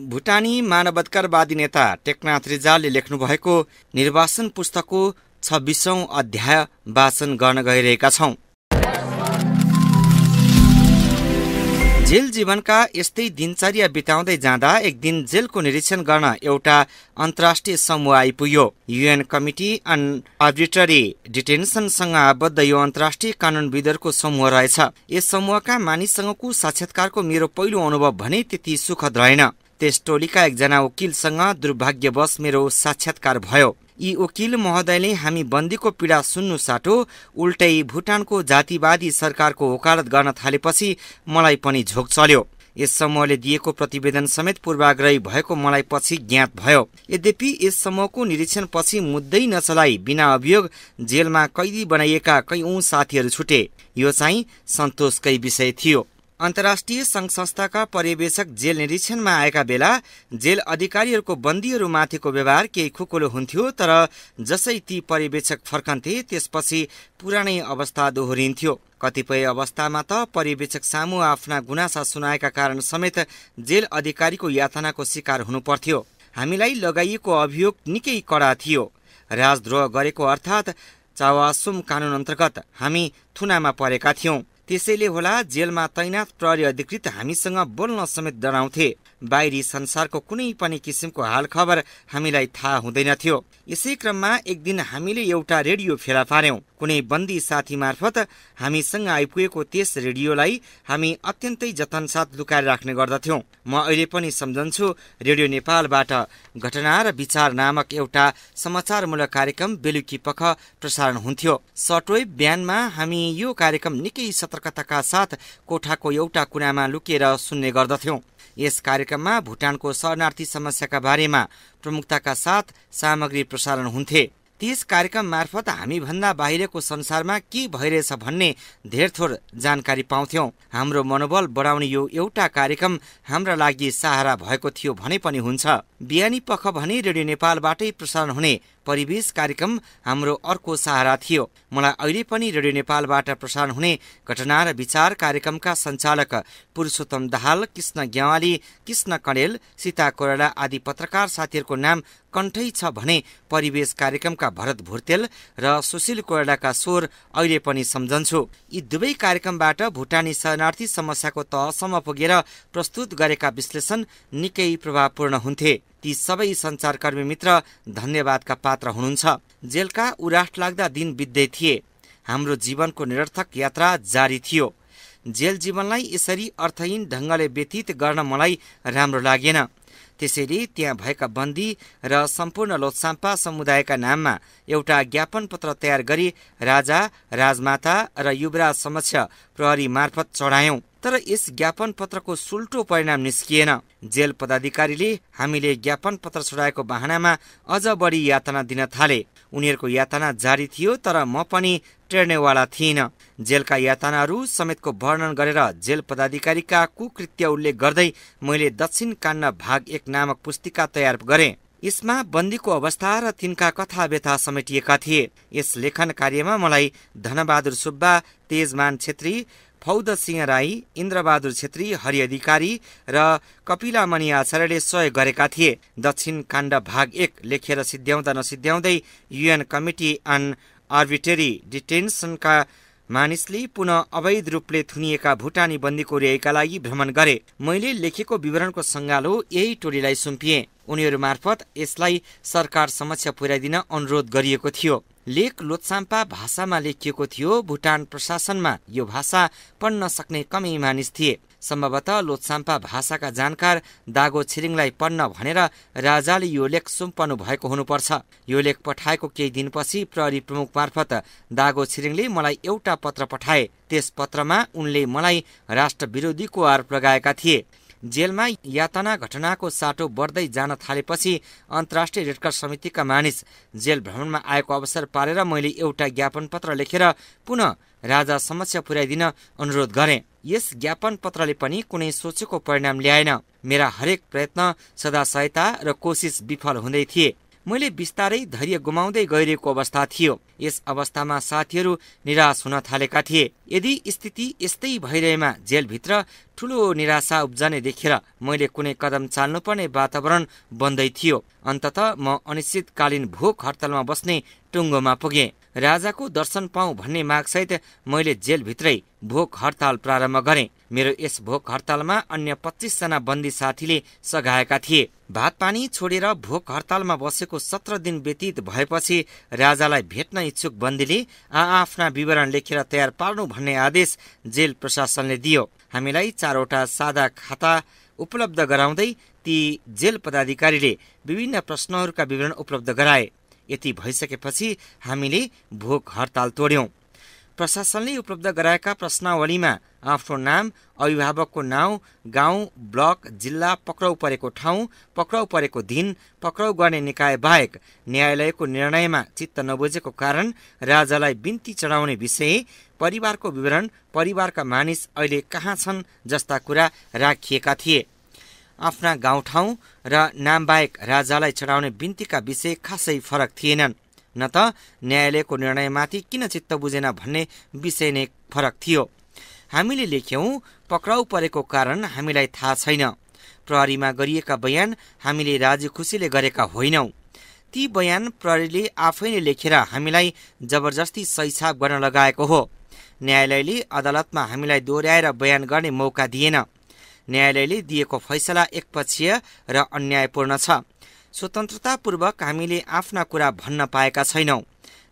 भुटानी मानवाधिकारवादी नेता टेकनाथ रिजालले लेख्नुभएको निर्वाचन पुस्तकको छब्बिसौँ अध्याय वाचन गर्न गइरहेका छौँ जेल जीवनका यस्तै दिनचर्या बिताउँदै जाँदा एक दिन जेलको निरीक्षण गर्न एउटा अन्तर्राष्ट्रिय समूह आइपुग्यो युएन कमिटी अन अर्बिटरी डिटेन्सनसँग आबद्ध यो अन्तर्राष्ट्रिय कानुनविदहरूको समूह रहेछ यस समूहका मानिससँगको साक्षात्कारको मेरो पहिलो अनुभव भने त्यति सुखद रहेन त्यस टोलीका एकजना वकिलसँग दुर्भाग्यवश मेरो साक्षात्कार भयो यी वकिल महोदयले हामी बन्दीको पीडा सुन्नु साटो उल्टै भुटानको जातिवादी सरकारको वकालत गर्न थालेपछि मलाई पनि झोक चल्यो यस समूहले दिएको प्रतिवेदन समेत पूर्वाग्रही भएको मलाई पछि ज्ञात भयो यद्यपि यस समूहको निरीक्षणपछि मुद्दै नचलाई बिना अभियोग जेलमा कैदी बनाइएका कैयौँ साथीहरू छुटे यो चाहिँ सन्तोषकै विषय थियो अन्तर्राष्ट्रिय सङ्घ संस्थाका पर्यवेक्षक जेल निरीक्षणमा आएका बेला जेल अधिकारीहरूको बन्दीहरूमाथिको व्यवहार केही खुकुलो हुन्थ्यो तर जसै ती पर्यवेक्षक फर्कन्थे त्यसपछि पुरानै अवस्था दोहोरिन्थ्यो कतिपय अवस्थामा त पर्यवेक्षक सामु आफ्ना गुनासा सुनाएका कारण समेत जेल अधिकारीको यातनाको शिकार हुनुपर्थ्यो हामीलाई लगाइएको अभियोग निकै कडा थियो राजद्रोह गरेको अर्थात् चावासुम कानुन अन्तर्गत हामी थुनामा परेका थियौँ त्यसैले होला जेलमा तैनाथ प्रहरी अधिकृत हामीसँग बोल्न समेत डराउँथे बाहिरी संसारको कुनै पनि किसिमको हालखबर हामीलाई थाहा हुँदैनथ्यो यसै क्रममा एक दिन हामीले एउटा रेडियो फेला पार्यौं कुनै बन्दी साथी मार्फत हामीसँग आइपुगेको त्यस रेडियोलाई हामी अत्यन्तै जतनसाथ लुकाएर राख्ने गर्दथ्यौं म अहिले पनि सम्झन्छु रेडियो नेपालबाट घटना र विचार नामक एउटा समाचारमूलक कार्यक्रम बेलुकी पख प्रसारण हुन्थ्यो सटवेभ बिहानमा हामी यो कार्यक्रम निकै सतर्कताका साथ कोठाको एउटा कुनामा लुकेर सुन्ने गर्दथ्यौं यस कार्यक्रममा भुटानको शरणार्थी समस्याका बारेमा प्रमुखताका साथ सामग्री प्रसारण हुन्थे त्यस कार्यक्रम मार्फत हामीभन्दा बाहिरको संसारमा के भइरहेछ भन्ने धेरथोर जानकारी पाउँथ्यौँ हाम्रो मनोबल बढाउने यो एउटा कार्यक्रम हाम्रा लागि सहारा भएको थियो भने पनि हुन्छ बिहानी पख भने रेडियो नेपालबाटै प्रसारण हुने परिवेश कार्यक्रम हाम्रो अर्को सहारा थियो मलाई अहिले पनि रेडियो नेपालबाट प्रसारण हुने घटना र विचार कार्यक्रमका सञ्चालक पुरुषोत्तम दाहाल कृष्ण ग्यावाली कृष्ण कणेल सीता कोराला आदि पत्रकार साथीहरूको नाम कण्ठै छ भने परिवेश कार्यक्रमका भरत भुर्तेल र सुशील कोइडाका स्वर अहिले पनि सम्झन्छु यी दुवै कार्यक्रमबाट भुटानी शरणार्थी समस्याको तहसम्म पुगेर प्रस्तुत गरेका विश्लेषण निकै प्रभावपूर्ण हुन्थे ती सबै सञ्चारकर्मी मित्र धन्यवादका पात्र हुनुहुन्छ जेलका उराठ लाग्दा दिन बित्दै थिए हाम्रो जीवनको निरर्थक यात्रा जारी थियो जेल जीवनलाई यसरी अर्थहीन ढङ्गले व्यतीत गर्न मलाई राम्रो लागेन त्यसैले त्यहाँ भएका बन्दी र सम्पूर्ण लोत्साम्पा समुदायका नाममा एउटा ज्ञापन पत्र तयार गरी राजा राजमाता र युवराज समक्ष प्रहरी मार्फत चढायौँ तर यस ज्ञापन पत्रको सुल्टो परिणाम निस्किएन जेल पदाधिकारीले हामीले ज्ञापन पत्र छोडाएको बहानामा अझ बढी यातना दिन थाले उनीहरूको यातना जारी थियो तर म पनि टेर्नेवाला थिइनँ जेलका यातनाहरू समेतको वर्णन गरेर जेल पदाधिकारीका कुकृत्य उल्लेख गर्दै मैले दक्षिण काण्ड भाग एक नामक पुस्तिका तयार गरे यसमा बन्दीको अवस्था र तिनका कथा व्यथा समेटिएका थिए यस लेखन कार्यमा मलाई धनबहादुर सुब्बा तेजमान छेत्री फौद सिंह राई इन्द्रबहादुर छेत्री हरि अधिकारी र कपिलामणि आचार्यले सहयोग गरेका थिए दक्षिण काण्ड भाग एक लेखेर सिद्ध्याउँदा नसिद्ध्याउँदै युएन कमिटी अन आर्बिटरी डिटेन्सनका मानिसले पुनः अवैध रूपले थुनिएका भुटानी बन्दीको रिहाइका लागि भ्रमण गरे मैले लेखेको विवरणको सङ्गालो यही टोलीलाई सुम्पिए उनीहरू मार्फत यसलाई सरकार समक्ष पुर्याइदिन अनुरोध गरिएको थियो लेख लोत्साम्पा भाषामा लेखिएको थियो भुटान प्रशासनमा यो भाषा पढ्न सक्ने कमी मानिस थिए सम्भवतः लोत्साम्पा भाषाका जानकार दागो छिरिङलाई पढ्न भनेर राजाले यो लेख सुम्पनु भएको हुनुपर्छ यो लेख पठाएको केही दिनपछि प्रहरी प्रमुख मार्फत दागो छिरिङले मलाई एउटा पत्र पठाए त्यस पत्रमा उनले मलाई राष्ट्रविरोधीको आरोप लगाएका थिए जेलमा यातना घटनाको साटो बढ्दै जान थालेपछि अन्तर्राष्ट्रिय रेडक्रस समितिका मानिस जेल भ्रमणमा आएको अवसर पारेर मैले एउटा ज्ञापन पत्र लेखेर पुनः राजा समस्या पुर्याइदिन अनुरोध गरे यस ज्ञापन पत्रले पनि कुनै सोचेको परिणाम ल्याएन मेरा हरेक प्रयत्न सदा सहायता र कोसिस विफल हुँदै थिए मैले बिस्तारै धैर्य गुमाउँदै गइरहेको अवस्था थियो यस अवस्थामा साथीहरू निराश हुन थालेका थिए यदि स्थिति यस्तै भइरहेमा जेलभित्र ठूलो निराशा उब्जने देखेर मैले कुनै कदम चाल्नुपर्ने वातावरण बन्दै थियो अन्तत म अनिश्चितकालीन भोक हडतालमा बस्ने टुङ्गोमा पुगे राजाको दर्शन पाऊ भन्ने मागसहित मैले जेलभित्रै भोक हडताल प्रारम्भ गरेँ मेरो यस भोक हडतालमा अन्य पच्चिसजना बन्दी साथीले सघाएका थिए भात पानी छोडेर भोक हडतालमा बसेको सत्र दिन व्यतीत भएपछि राजालाई भेट्न इच्छुक बन्दीले आआफ्ना विवरण लेखेर तयार पार्नु भन्ने आदेश जेल प्रशासनले दियो हामीलाई चारवटा सादा खाता उपलब्ध गराउँदै ती जेल पदाधिकारीले विभिन्न प्रश्नहरूका विवरण उपलब्ध गराए यति भइसकेपछि हामीले भोक हडताल तोड्यौं प्रशासनले उपलब्ध गराएका प्रश्नावलीमा आफ्नो नाम अभिभावकको नाउँ गाउँ ब्लक जिल्ला पक्राउ परेको ठाउँ पक्राउ परेको दिन पक्राउ गर्ने निकाय बाहेक न्यायालयको निर्णयमा चित्त नबुझेको कारण राजालाई बिन्ती चढाउने विषय परिवारको विवरण परिवारका मानिस अहिले कहाँ छन् जस्ता कुरा राखिएका थिए आफ्ना गाउँठाउँ र नामबाहेक राजालाई चढाउने बिन्तीका विषय खासै फरक थिएनन् न त न्यायालयको निर्णयमाथि किन चित्त बुझेन भन्ने विषय नै फरक थियो हामीले लेख्यौँ पक्राउ परेको कारण हामीलाई थाहा छैन प्रहरीमा गरिएका बयान हामीले राजी खुसीले गरेका होइनौँ ती बयान प्रहरीले आफै नै लेखेर हामीलाई जबरजस्ती सैछाप गर्न लगाएको हो न्यायालयले अदालतमा हामीलाई दोहोऱ्याएर बयान गर्ने मौका दिएन न्यायालयले दिएको फैसला एकपक्षीय र अन्यायपूर्ण छ स्वतन्त्रतापूर्वक हामीले आफ्ना कुरा भन्न पाएका छैनौँ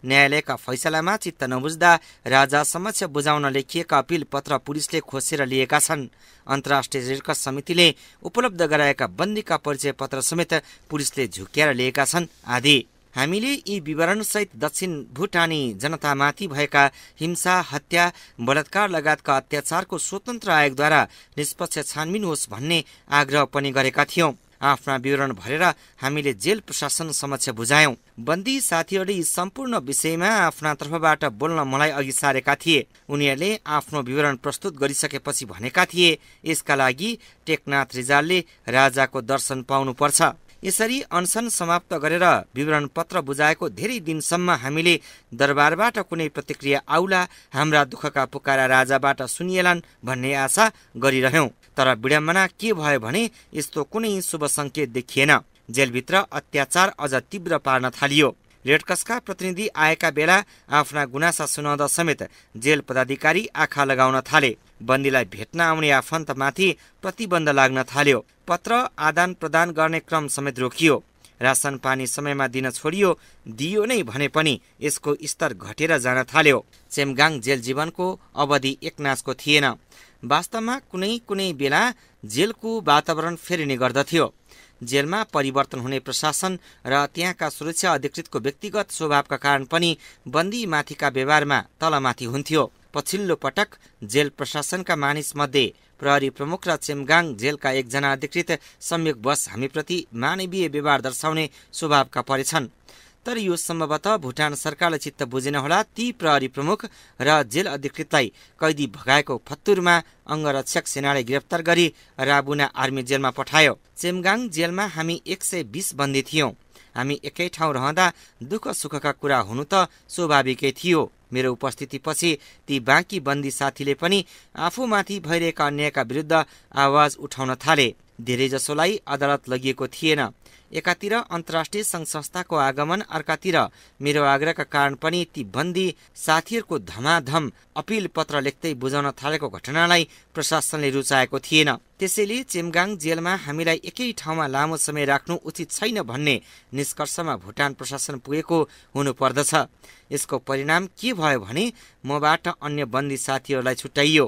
न्यायालयका फैसलामा चित्त नबुझ्दा राजा समक्ष बुझाउन लेखिएका अपिल पत्र पुलिसले खोसेर लिएका छन् अन्तर्राष्ट्रिय रेडकस समितिले उपलब्ध गराएका बन्दीका परिचय पत्र समेत पुलिसले झुक्याएर लिएका छन् आदि हामीले यी विवरणसहित दक्षिण भुटानी जनतामाथि भएका हिंसा हत्या बलात्कार लगायतका अत्याचारको स्वतन्त्र आयोगद्वारा निष्पक्ष छानबिन होस् भन्ने आग्रह पनि गरेका थियौँ आफ्ना विवरण भरेर हामीले जेल प्रशासन समक्ष बुझायौं बन्दी साथीहरूले यी सम्पूर्ण विषयमा आफ्ना तर्फबाट बोल्न मलाई अघि सारेका थिए उनीहरूले आफ्नो विवरण प्रस्तुत गरिसकेपछि भनेका थिए यसका लागि टेकनाथ रिजालले राजाको दर्शन पाउनुपर्छ यसरी अनसन समाप्त गरेर विवरण पत्र बुझाएको धेरै दिनसम्म हामीले दरबारबाट कुनै प्रतिक्रिया आउला हाम्रा दुःखका पुकारा राजाबाट सुनिएलान् भन्ने आशा गरिरह्यौं तर विडम्बना के भयो भने यस्तो कुनै शुभ सङ्केत देखिएन जेलभित्र अत्याचार अझ तीव्र पार्न थालियो रेडक्रसका प्रतिनिधि आएका बेला आफ्ना गुनासा सुनाउँदा समेत जेल पदाधिकारी आँखा लगाउन थाले बन्दीलाई भेट्न आउने आफन्तमाथि प्रतिबन्ध लाग्न थाल्यो पत्र आदान प्रदान गर्ने क्रम समेत रोकियो राशन पानी समयमा दिन छोडियो दियो नै भने पनि यसको स्तर घटेर जान थाल्यो चेमगाङ जेल जीवनको अवधि एकनासको थिएन वास्तवमा कुनै कुनै बेला जेलको वातावरण फेरिने गर्दथ्यो जेलमा परिवर्तन हुने प्रशासन र त्यहाँका सुरक्षा अधिकृतको व्यक्तिगत स्वभावका कारण पनि बन्दीमाथिका व्यवहारमा तलमाथि हुन्थ्यो पछिल्लो पटक जेल प्रशासनका मानिसमध्ये प्रहरी प्रमुख र चेमगाङ जेलका एकजना अधिकृत संयोग बस हामीप्रति मानवीय व्यवहार दर्शाउने स्वभावका परेछन् तर यो सम्भवतः भुटान सरकारले चित्त बुझेन होला ती प्रहरी प्रमुख र जेल अधिकृतलाई कैदी भगाएको फत्तुरमा अङ्गरक्षक सेनाले गिरफ्तार गरी राबुना आर्मी जेलमा पठायो चेमगाङ जेलमा हामी एक सय बिस बन्दी थियौँ हामी एकै ठाउँ रहँदा दुःख सुखका कुरा हुनु त स्वाभाविकै थियो मेरो उपस्थितिपछि ती बाँकी बन्दी साथीले पनि आफूमाथि भइरहेका अन्यायका विरुद्ध आवाज उठाउन थाले धेरैजसोलाई अदालत लगिएको थिएन एकातिर अन्तर्राष्ट्रिय सङ्घ संस्थाको आगमन अर्कातिर मेरो आग्रहका कारण पनि ती बन्दी साथीहरूको धमाधम अपिल पत्र लेख्दै बुझाउन थालेको घटनालाई प्रशासनले रुचाएको थिएन त्यसैले चेमगाङ जेलमा हामीलाई एकै ठाउँमा लामो समय राख्नु उचित छैन भन्ने निष्कर्षमा भुटान प्रशासन पुगेको हुनुपर्दछ यसको परिणाम के भयो भने मबाट अन्य बन्दी साथीहरूलाई छुट्याइयो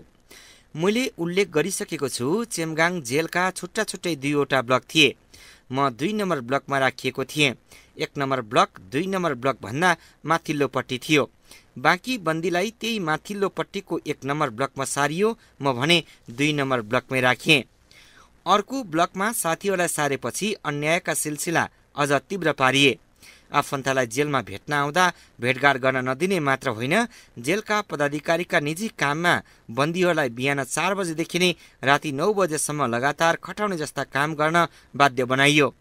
मैले उल्लेख गरिसकेको छु चेमगाङ जेलका छुट्टा छुट्टै दुईवटा ब्लक थिए म दुई नम्बर ब्लकमा राखिएको थिएँ एक नम्बर ब्लक दुई नम्बर ब्लकभन्दा माथिल्लोपट्टि थियो बाँकी बन्दीलाई त्यही माथिल्लोपट्टिको एक नम्बर ब्लकमा सारियो म भने दुई नम्बर ब्लकमै राखेँ अर्को ब्लकमा साथीहरूलाई सारेपछि अन्यायका सिलसिला अझ तीव्र पारिए आफन्तलाई जेलमा भेट्न आउँदा भेटघाट गर्न नदिने मात्र होइन जेलका पदाधिकारीका निजी काममा बन्दीहरूलाई बिहान चार बजेदेखि नै राति नौ बजेसम्म लगातार खटाउने जस्ता काम गर्न बाध्य बनाइयो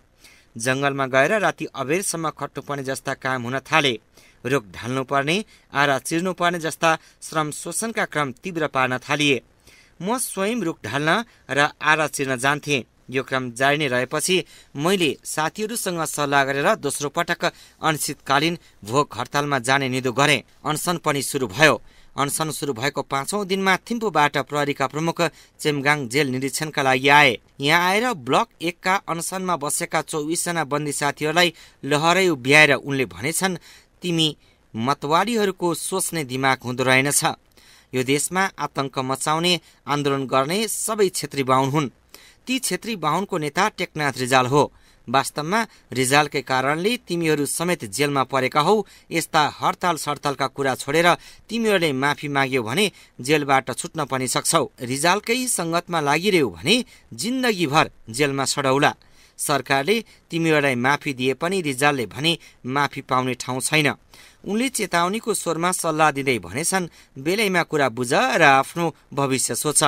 जङ्गलमा गएर राति अबेरसम्म खट्नुपर्ने जस्ता काम हुन थाले रोग ढाल्नुपर्ने आरा चिर्नुपर्ने जस्ता श्रम शोषणका क्रम तीव्र पार्न थालिए म स्वयं रुख ढाल्न र आरा चिर्न जान्थेँ यो क्रम जारी नै रहेपछि मैले साथीहरूसँग सल्लाह गरेर दोस्रो पटक अनिश्चितकालीन भोक हडतालमा जाने निदो गरेँ अनसन पनि सुरु भयो अनसन सुरु भएको पाँचौँ दिनमा थिम्पूबाट प्रहरीका प्रमुख चेमगाङ जेल निरीक्षणका लागि आए यहाँ आएर ब्लक एकका अनसनमा बसेका चौबिसजना बन्दी साथीहरूलाई लहरै उभ्याएर उनले भनेछन् तिमी मतवाडीहरूको सोच्ने दिमाग हुँदो रहेनछ यो देशमा आतंक मचाउने आन्दोलन गर्ने सबै क्षेत्री बाहुन हुन् ती क्षेत्री बाहुनको नेता टेकनाथ रिजाल हो वास्तवमा रिजालकै कारणले तिमीहरू समेत जेलमा परेका हौ यस्ता हडताल सडतालका कुरा छोडेर तिमीहरूले माफी माग्यौ भने जेलबाट छुट्न पनि सक्छौ रिजालकै सङ्गतमा लागिरह्यौ भने जिन्दगीभर जेलमा सडौला सरकारले तिमीहरूलाई माफी दिए पनि रिजालले भने माफी पाउने ठाउँ छैन उनले चेतावनीको स्वरमा सल्लाह दिँदै भनेछन् बेलैमा कुरा बुझ र आफ्नो भविष्य सोच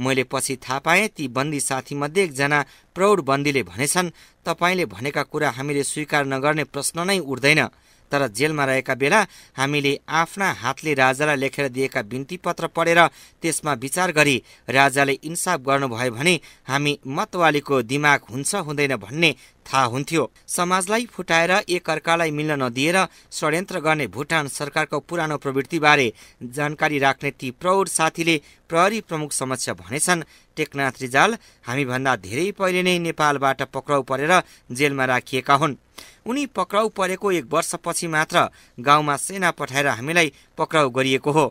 मैले पछि थाहा पाएँ ती बन्दी साथीमध्ये एकजना प्रौढ बन्दीले भनेछन् तपाईँले भनेका कुरा हामीले स्वीकार नगर्ने प्रश्न नै उठ्दैन तर जेलमा रहेका बेला हामीले आफ्ना हातले राजालाई लेखेर दिएका बिन्ती पत्र पढेर त्यसमा विचार गरी राजाले इन्साफ गर्नुभयो भने हामी मतवालीको दिमाग हुन्छ हुँदैन भन्ने थाहा हुन्थ्यो समाजलाई फुटाएर एकअर्कालाई मिल्न नदिएर षड्यन्त्र गर्ने भुटान सरकारको पुरानो प्रवृत्तिबारे जानकारी राख्ने ती प्रौढ साथीले प्रहरी प्रमुख समक्ष भनेछन् टेकनाथ रिजाल हामीभन्दा धेरै पहिले नै नेपालबाट पक्राउ परेर जेलमा राखिएका हुन् उनी पक्राउ परेको एक वर्षपछि मात्र गाउँमा सेना पठाएर हामीलाई पक्राउ गरिएको हो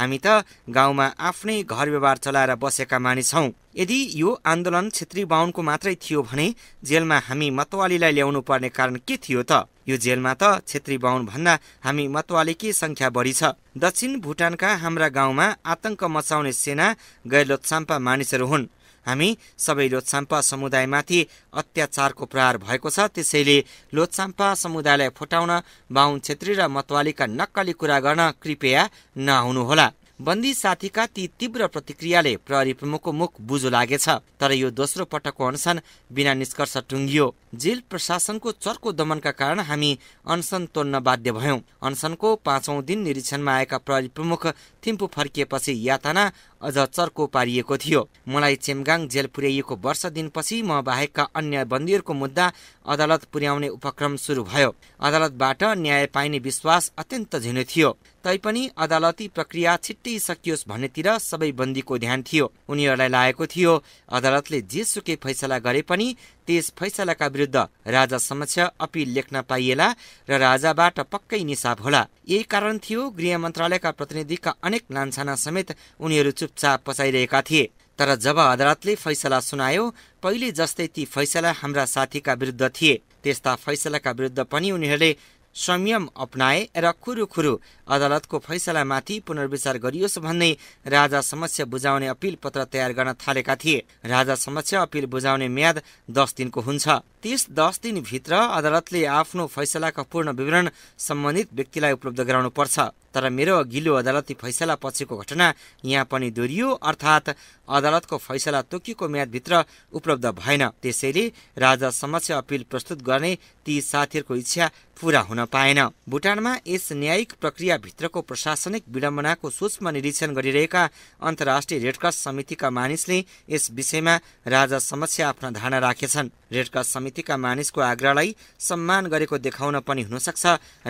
हामी त गाउँमा आफ्नै घर व्यवहार चलाएर बसेका मानिस हौ यदि यो आन्दोलन छेत्री बाहुनको मात्रै थियो भने जेलमा हामी मतवालीलाई ल्याउनु पर्ने कारण के थियो त यो जेलमा त छेत्री बाहुन भन्दा हामी मतवालीकै संख्या बढी छ दक्षिण भुटानका हाम्रा गाउँमा आतंक मचाउने सेना गैरलोत्साम्पा मानिसहरू हुन् हामी सबै लोत्साम्पा समुदायमाथि अत्याचारको प्रहार भएको छ त्यसैले लोत्साम्पा समुदायलाई फुटाउन बाहुन छेत्री र मतवालीका नक्कली कुरा गर्न कृपया नहुनुहोला बन्दी साथीका ती तीव्र प्रतिक्रियाले प्रहरी प्रमुखको मुख बुझो लागेछ तर यो दोस्रो पटकको अनसन बिना निष्कर्ष टुङ्गियो जेल प्रशासनको चर्को दमनका कारण हामी अनसन तोड्न बाध्य भयौँ अनसनको पाँचौं दिन निरीक्षणमा आएका प्रहरी प्रमुख थिम्पू फर्किएपछि यातना अझ चर्को पारिएको थियो मलाई चेमगाङ जेल पुर्याइएको वर्ष दिनपछि म बाहेकका अन्य बन्दीहरूको मुद्दा अदालत पुर्याउने उपक्रम सुरु भयो अदालतबाट न्याय पाइने विश्वास अत्यन्त झिनो थियो तैपनि अदालती प्रक्रिया छिट्टै सकियोस् भन्नेतिर सबै बन्दीको ध्यान थियो उनीहरूलाई लागेको थियो अदालतले जे जेसुकै फैसला गरे पनि त्यस फैसलाका विरुद्ध राजा समक्ष अपिल लेख्न पाइएला र राजाबाट पक्कै निसाब होला यही कारण थियो गृह मन्त्रालयका प्रतिनिधिका अनेक लान्छाना समेत उनीहरू चुपचाप पचाइरहेका थिए तर जब अदालतले फैसला सुनायो पहिले जस्तै ती फैसला हाम्रा साथीका विरुद्ध थिए त्यस्ता फैसलाका विरुद्ध पनि उनीहरूले संयम अपनाए र खुरुखुरु अदालतको फैसलामाथि पुनर्विचार गरियोस् भन्ने राजा समस्य बुझाउने अपिल पत्र तयार गर्न थालेका थिए राजा समस्या अपिल बुझाउने म्याद दस दिनको हुन्छ तीस दस दिनभित्र अदालतले आफ्नो फैसलाको पूर्ण विवरण सम्बन्धित व्यक्तिलाई उपलब्ध गराउनु पर्छ तर मेरो अघिल्लो अदालती फैसला पछिको घटना यहाँ पनि दोहोरियो अर्थात् अदालतको फैसला तोकिएको म्यादभित्र उपलब्ध भएन त्यसैले राजा समक्ष अपिल प्रस्तुत गर्ने ती साथीहरूको इच्छा पूरा हुन पाएन भुटानमा यस न्यायिक प्रक्रियाभित्रको प्रशासनिक विडम्बनाको सूक्ष्म निरीक्षण गरिरहेका अन्तर्राष्ट्रिय रेडक्रस समितिका मानिसले यस विषयमा राजा समक्ष आफ्ना धारणा राखेछन् रेडक्रस समितिका मानिसको आग्रहलाई सम्मान गरेको देखाउन पनि हुनसक्छ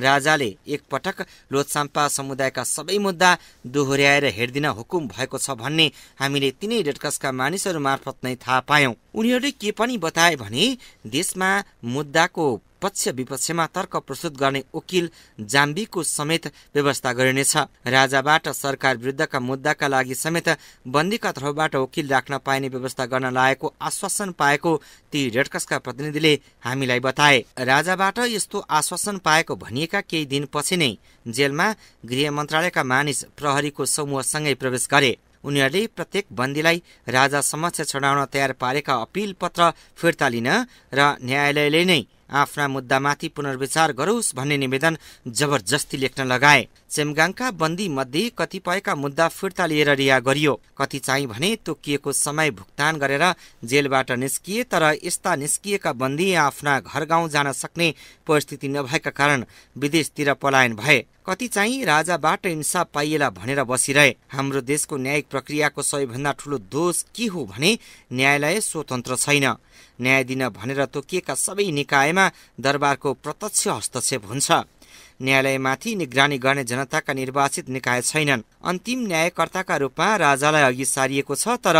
राजाले एकपटक लोतसाम्पा समुदायका सबै मुद्दा दोहोऱ्याएर हेरिदिन हुकुम भएको छ भन्ने हामीले तिनै रेडकसका मानिसहरू मार्फत नै थाहा पायौँ उनीहरूले के पनि बताए भने देशमा मुद्दाको पक्ष विपक्षमा तर्क प्रस्तुत गर्ने वकिल जाम्बीको समेत व्यवस्था गरिनेछ राजाबाट सरकार विरुद्धका मुद्दाका लागि समेत बन्दीका तर्फबाट वकिल राख्न पाइने व्यवस्था गर्न लागेको आश्वासन पाएको ती रेडकसका प्रतिनिधिले हामीलाई बताए राजाबाट यस्तो आश्वासन पाएको भनिएका केही दिनपछि नै जेलमा गृह मन्त्रालयका मानिस प्रहरीको समूहसँगै प्रवेश गरे उनीहरूले प्रत्येक बन्दीलाई राजा समक्ष छडाउन तयार पारेका अपिल पत्र फिर्ता लिन र न्यायालयले नै आफ्ना मुद्दामाथि पुनर्विचार गरोस् भन्ने निवेदन जबरजस्ती लेख्न लगाए चेमगाङका बन्दी मध्ये कतिपयका मुद्दा फिर्ता लिएर रिहा गरियो कति चाहिँ भने तोकिएको समय भुक्तान गरेर जेलबाट निस्किए तर यस्ता निस्किएका बन्दी आफ्ना घर गाउँ जान सक्ने परिस्थिति नभएका कारण विदेशतिर पलायन भए कति चाहिँ राजाबाट इन्साफ पाइएला भनेर बसिरहे हाम्रो देशको न्यायिक प्रक्रियाको सबैभन्दा ठूलो दोष के हो भने न्यायालय स्वतन्त्र छैन न्याय दिन भनेर तोकिएका सबै निकायमा दरबारको प्रत्यक्ष हस्तक्षेप हुन्छ न्यायालयमाथि निगरानी गर्ने जनताका निर्वाचित निकाय छैनन् अन्तिम न्यायकर्ताका रूपमा राजालाई अघि सारिएको छ तर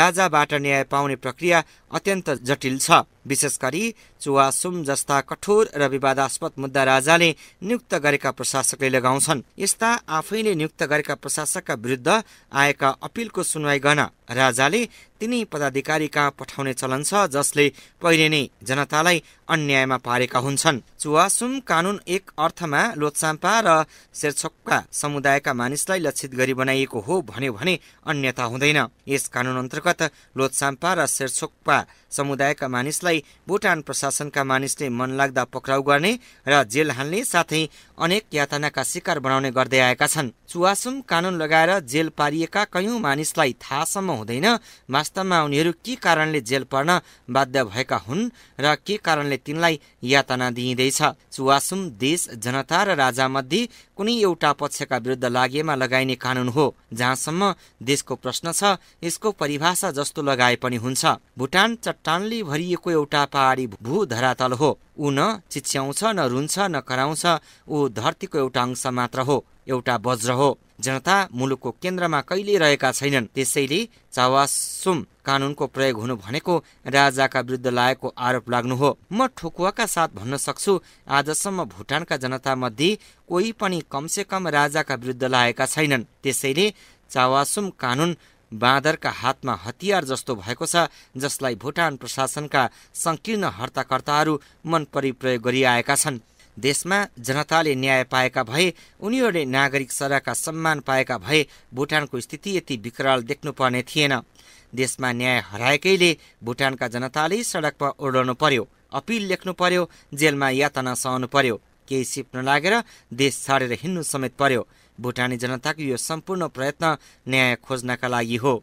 राजाबाट न्याय पाउने प्रक्रिया अत्यन्त जटिल छ विशेष गरी चुवासुम जस्ता कठोर र विवादास्पद मुद्दा राजाले नियुक्त गरेका प्रशासकले लगाउँछन् यस्ता आफैले नियुक्त गरेका प्रशासकका विरुद्ध आएका अपिलको सुनवाई गर्न राजाले तिनै पदाधिकारी कहाँ पठाउने चलन छ जसले पहिले नै जनतालाई अन्यायमा पारेका हुन्छन् चुवासुम कानुन एक अर्थमा लोत्साम्पा र शेर्छोकका समुदायका मानिसलाई लक्षित गरी बनाइएको हो भन्यो भने अन्यथा हुँदैन यस कानुन अन्तर्गत लोत्साम्पा र शेर्छोकपा समुदायका मानिसलाई जसलाई भुटान प्रशासनका मानिसले मनलाग्दा पक्राउ गर्ने र जेल हाल्ने साथै अनेक यातनाका शिकार बनाउने गर्दै आएका छन् चुवासुम कानुन लगाएर जेल पारिएका कयौं मानिसलाई थाहासम्म हुँदैन वास्तवमा उनीहरू के कारणले जेल पर्न बाध्य भएका हुन् र के कारणले तिनलाई यातना दिइँदैछ चुवासुम देश जनता र राजामध्ये कुनै एउटा पक्षका विरुद्ध लागेमा लगाइने कानून हो जहाँसम्म देशको प्रश्न छ यसको परिभाषा जस्तो लगाए पनि हुन्छ भुटान चट्टानले भरिएको एउटा पहाडी भू धरातल हो ऊ न चिच्याउँछ न रुन्छ न कराउँछ ऊ धरतीको एउटा अंश मात्र हो एउटा वज्र हो जनता मुलुकको केन्द्रमा कहिले रहेका छैनन् त्यसैले चावासुम कानूनको प्रयोग हुनु भनेको राजाका विरुद्ध लागेको आरोप लाग्नु हो म ठोकुवाका साथ भन्न सक्छु आजसम्म भुटानका जनता मध्ये कोही पनि कमसे कम राजाका विरुद्ध लागेका छैनन् त्यसैले चावासुम कानून बाँदरका हातमा हतियार जस्तो भएको छ जसलाई भुटान प्रशासनका सङ्कीर्ण हर्ताकर्ताहरू मन प्रयोग गरिआएका छन् देशमा जनताले न्याय पाएका भए उनीहरूले नागरिक सराका सम्मान पाएका भए भुटानको स्थिति यति विकराल देख्नुपर्ने थिएन देशमा न्याय हराएकैले भुटानका जनताले सडकमा ओर्लनु पर्यो अपिल लेख्नु पर्यो जेलमा यातना सहनु पर्यो केही सिप नलागेर देश छाडेर हिँड्नु समेत पर्यो भुटानी जनताको यो सम्पूर्ण प्रयत्न न्याय खोज्नका लागि हो